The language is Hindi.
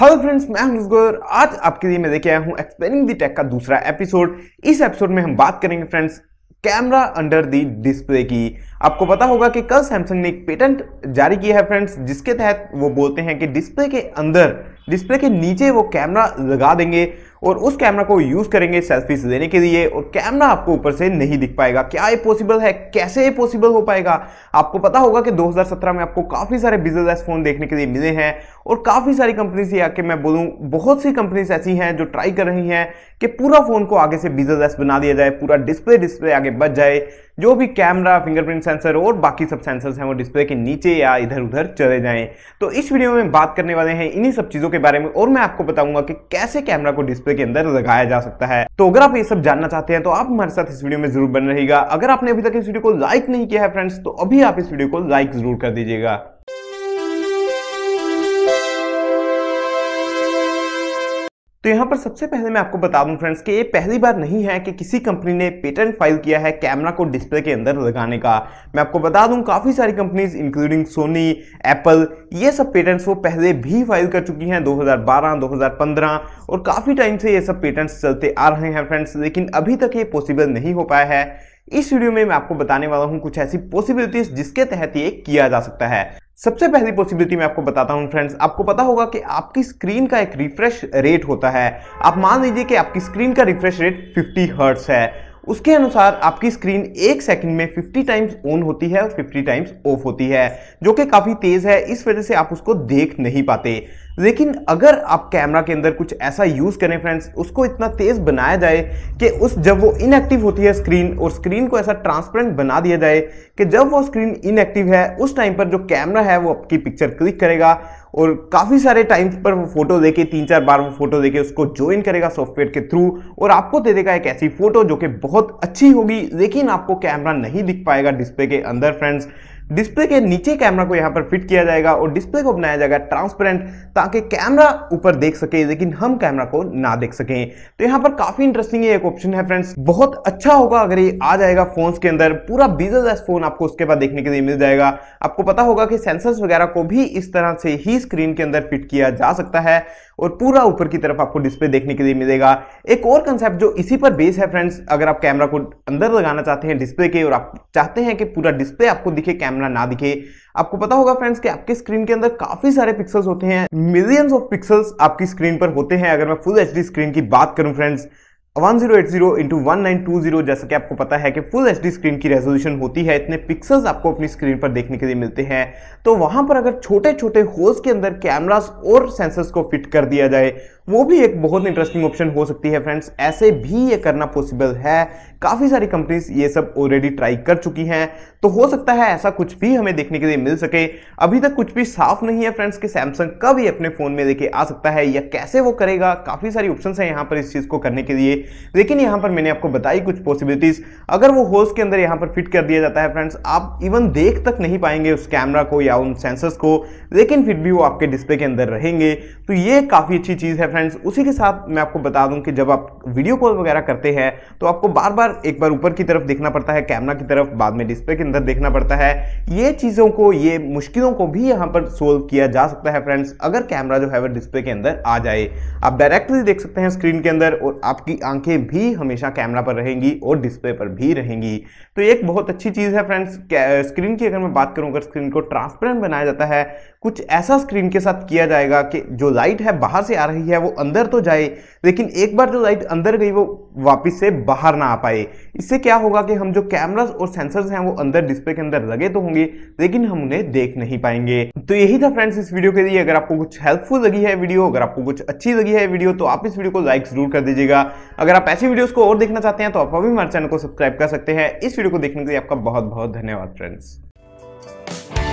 हेलो फ्रेंड्स मैं हूं गोयर आज आपके लिए मैं लेके आया हूं एक्सप्लेनिंग दी टेक का दूसरा एपिसोड इस एपिसोड में हम बात करेंगे friends camera under the display की आपको पता होगा कि कल सैमसंग ने एक पेटेंट जारी किया है फ्रेंड्स जिसके तहत वो बोलते हैं कि डिस्प्ले के अंदर डिस्प्ले के नीचे वो कैमरा लगा देंगे और उस कैमरा को यूज़ करेंगे सेल्फीज लेने के लिए और कैमरा आपको ऊपर से नहीं दिख पाएगा क्या ये पॉसिबल है कैसे ये पॉसिबल हो पाएगा आपको पता होगा कि 2017 में आपको काफ़ी सारे बिजनेस फ़ोन देखने के लिए मिले हैं और काफ़ी सारी कंपनीज ये आके मैं बोलूँ बहुत सी कंपनीज ऐसी हैं जो ट्राई कर रही हैं कि पूरा फ़ोन को आगे से बिजनेस बना दिया जाए पूरा डिस्प्ले डिस्प्ले आगे बच जाए जो भी कैमरा फिंगरप्रिंट सेंसर और बाकी सब सेंसर्स हैं वो डिस्प्ले के नीचे या इधर उधर चले जाएं तो इस वीडियो में बात करने वाले हैं इन्हीं सब चीज़ों के बारे में और मैं आपको बताऊंगा कि कैसे कैमरा को डिस्प्ले के अंदर लगाया जा सकता है तो अगर आप ये सब जानना चाहते हैं तो आप हमारे साथ इस वीडियो में जरूर बन रहेगा अगर आपने अभी तक इस वीडियो को लाइक नहीं किया है फ्रेंड्स तो अभी आप इस वीडियो को लाइक जरूर कर दीजिएगा तो यहाँ पर सबसे पहले मैं आपको बता दूं फ्रेंड्स कि ये पहली बार नहीं है कि किसी कंपनी ने पेटेंट फाइल किया है कैमरा को डिस्प्ले के अंदर लगाने का मैं आपको बता दूं काफ़ी सारी कंपनीज इंक्लूडिंग सोनी एप्पल ये सब पेटेंट्स वो पहले भी फाइल कर चुकी हैं 2012, 2015 और काफ़ी टाइम से ये सब पेटेंट्स चलते आ रहे हैं फ्रेंड्स लेकिन अभी तक ये पॉसिबल नहीं हो पाया है इस वीडियो में मैं आपको बताने वाला हूँ कुछ ऐसी पॉसिबिलिटीज जिसके तहत ये किया जा सकता है सबसे पहली पॉसिबिलिटी मैं आपको बताता हूं फ्रेंड्स आपको पता होगा कि आपकी स्क्रीन का एक रिफ्रेश रेट होता है आप मान लीजिए कि आपकी स्क्रीन का रिफ्रेश रेट 50 हर्ट्स है उसके अनुसार आपकी स्क्रीन एक सेकंड में 50 टाइम्स ऑन होती है और 50 टाइम्स ऑफ होती है जो कि काफ़ी तेज़ है इस वजह से आप उसको देख नहीं पाते लेकिन अगर आप कैमरा के अंदर कुछ ऐसा यूज़ करें फ्रेंड्स उसको इतना तेज़ बनाया जाए कि उस जब वो इनएक्टिव होती है स्क्रीन और स्क्रीन को ऐसा ट्रांसपेरेंट बना दिया जाए कि जब वो स्क्रीन इनएक्टिव है उस टाइम पर जो कैमरा है वो आपकी पिक्चर क्लिक करेगा और काफ़ी सारे टाइम पर वो फोटो देके तीन चार बार वो फोटो देके उसको ज्वाइन करेगा सॉफ्टवेयर के थ्रू और आपको दे देगा एक ऐसी फोटो जो कि बहुत अच्छी होगी लेकिन आपको कैमरा नहीं दिख पाएगा डिस्प्ले के अंदर फ्रेंड्स डिस्प्ले के नीचे कैमरा को यहाँ पर फिट किया जाएगा और डिस्प्ले को बनाया जाएगा ट्रांसपेरेंट ताकि कैमरा ऊपर देख सके लेकिन हम कैमरा को ना देख सकें तो यहाँ पर काफी इंटरेस्टिंग एक ऑप्शन है फ्रेंड्स बहुत अच्छा होगा अगर ये आ जाएगा फोन के अंदर पूरा एस फोन आपको उसके बाद देखने के लिए मिल जाएगा आपको पता होगा कि सेंसर्स वगैरह को भी इस तरह से ही स्क्रीन के अंदर फिट किया जा सकता है और पूरा ऊपर की तरफ आपको डिस्प्ले देखने के लिए मिलेगा एक और कंसेप्ट जो इसी पर बेस है फ्रेंड्स अगर आप कैमरा को अंदर लगाना चाहते हैं डिस्प्ले के और आप चाहते हैं कि पूरा डिस्प्ले आपको दिखे कैमरा ना दिखे आपको पता होगा फ्रेंड्स कि आपके स्क्रीन के अंदर काफी सारे पिक्सल्स होते हैं मिलियंस ऑफ पिक्सल्स आपकी स्क्रीन पर होते हैं अगर मैं फुल एच स्क्रीन की बात करूं फ्रेंड्स 1080 इंटू 1920 जैसा कि आपको पता है कि फुल एच स्क्रीन की रेजोल्यूशन होती है इतने पिक्सल्स आपको अपनी स्क्रीन पर देखने के लिए मिलते हैं तो वहां पर अगर छोटे छोटे होल्स के अंदर कैमरास और सेंसर्स को फिट कर दिया जाए वो भी एक बहुत इंटरेस्टिंग ऑप्शन हो सकती है फ्रेंड्स ऐसे भी ये करना पॉसिबल है काफ़ी सारी कंपनीज ये सब ऑलरेडी ट्राई कर चुकी हैं तो हो सकता है ऐसा कुछ भी हमें देखने के लिए मिल सके अभी तक कुछ भी साफ नहीं है फ्रेंड्स कि सैमसंग कब ये अपने फ़ोन में लेके आ सकता है या कैसे वो करेगा काफ़ी सारी ऑप्शन है यहाँ पर इस चीज़ को करने के लिए लेकिन यहाँ पर मैंने आपको बताई कुछ पॉसिबिलिटीज़ अगर वो होस्ट के अंदर यहाँ पर फिट कर दिया जाता है फ्रेंड्स आप इवन देख तक नहीं पाएंगे उस कैमरा को या उन सेंसर्स को लेकिन फिर भी वो आपके डिस्प्ले के अंदर रहेंगे तो ये काफ़ी अच्छी चीज़ है फ्रेंड्स फ्रेंड्स उसी के साथ मैं आपको बता दूं कि जब आप वीडियो कॉल वगैरह करते हैं तो आपको बार बार एक बार ऊपर की तरफ देखना पड़ता है कैमरा की तरफ बाद में डिस्प्ले के अंदर देखना पड़ता है ये चीज़ों को ये मुश्किलों को भी यहाँ पर सोल्व किया जा सकता है फ्रेंड्स अगर कैमरा जो है वह डिस्प्ले के अंदर आ जाए आप डायरेक्टली देख सकते हैं स्क्रीन के अंदर और आपकी आंखें भी हमेशा कैमरा पर रहेंगी और डिस्प्ले पर भी रहेंगी तो एक बहुत अच्छी चीज़ है फ्रेंड्स स्क्रीन की अगर मैं बात करूँ अगर स्क्रीन को ट्रांसपेरेंट बनाया जाता है कुछ ऐसा स्क्रीन के साथ किया जाएगा कि जो लाइट है बाहर से आ रही है वो अंदर तो जाए लेकिन एक बार जो लाइट अंदर गई वो वापस से बाहर ना आ पाए इससे क्या होगा कि हम जो कैमरास और सेंसर्स हैं वो अंदर डिस्प्ले के अंदर लगे तो होंगे लेकिन हम उन्हें देख नहीं पाएंगे तो यही था फ्रेंड्स इस वीडियो के लिए अगर आपको कुछ हेल्पफुल लगी है वीडियो अगर आपको कुछ अच्छी लगी है वीडियो तो आप इस वीडियो को लाइक जरूर कर दीजिएगा अगर आप ऐसी वीडियोज़ को और देखना चाहते हैं तो आप अभी हमारे चैनल को सब्सक्राइब कर सकते हैं इस वीडियो को देखने के लिए आपका बहुत बहुत धन्यवाद फ्रेंड्स